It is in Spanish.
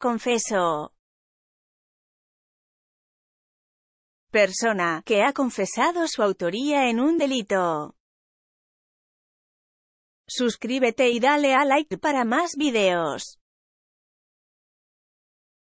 confeso. Persona que ha confesado su autoría en un delito. Suscríbete y dale a like para más videos.